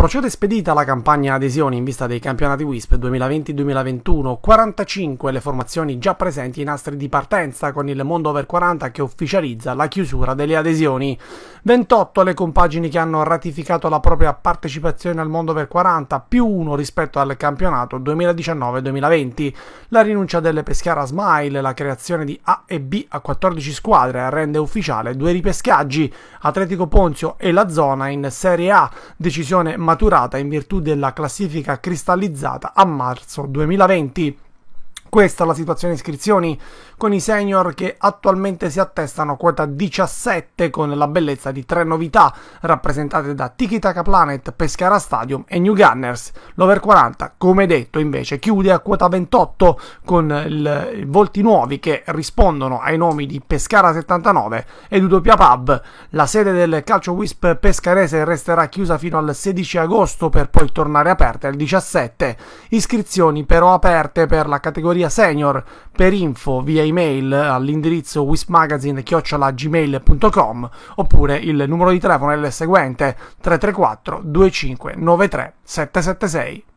Procede spedita la campagna adesioni in vista dei campionati WISP 2020-2021, 45 le formazioni già presenti in astri di partenza con il Mondo Over 40 che ufficializza la chiusura delle adesioni, 28 le compagini che hanno ratificato la propria partecipazione al Mondo Over 40 più uno rispetto al campionato 2019-2020, la rinuncia delle Pescara Smile, la creazione di A e B a 14 squadre rende ufficiale due ripescaggi, Atletico Ponzio e la zona in Serie A, decisione maturata in virtù della classifica cristallizzata a marzo 2020. Questa è la situazione iscrizioni con i senior che attualmente si attestano a quota 17 con la bellezza di tre novità rappresentate da Tiki Taka Planet, Pescara Stadium e New Gunners. L'over 40, come detto, invece chiude a quota 28 con il, volti nuovi che rispondono ai nomi di Pescara 79 ed Utopia Pub. La sede del Calcio Wisp pescarese resterà chiusa fino al 16 agosto per poi tornare aperta il 17. Iscrizioni però aperte per la categoria categoria senior per info via email all'indirizzo wismagazine.gmail.com oppure il numero di telefono è il seguente 334 2593 776.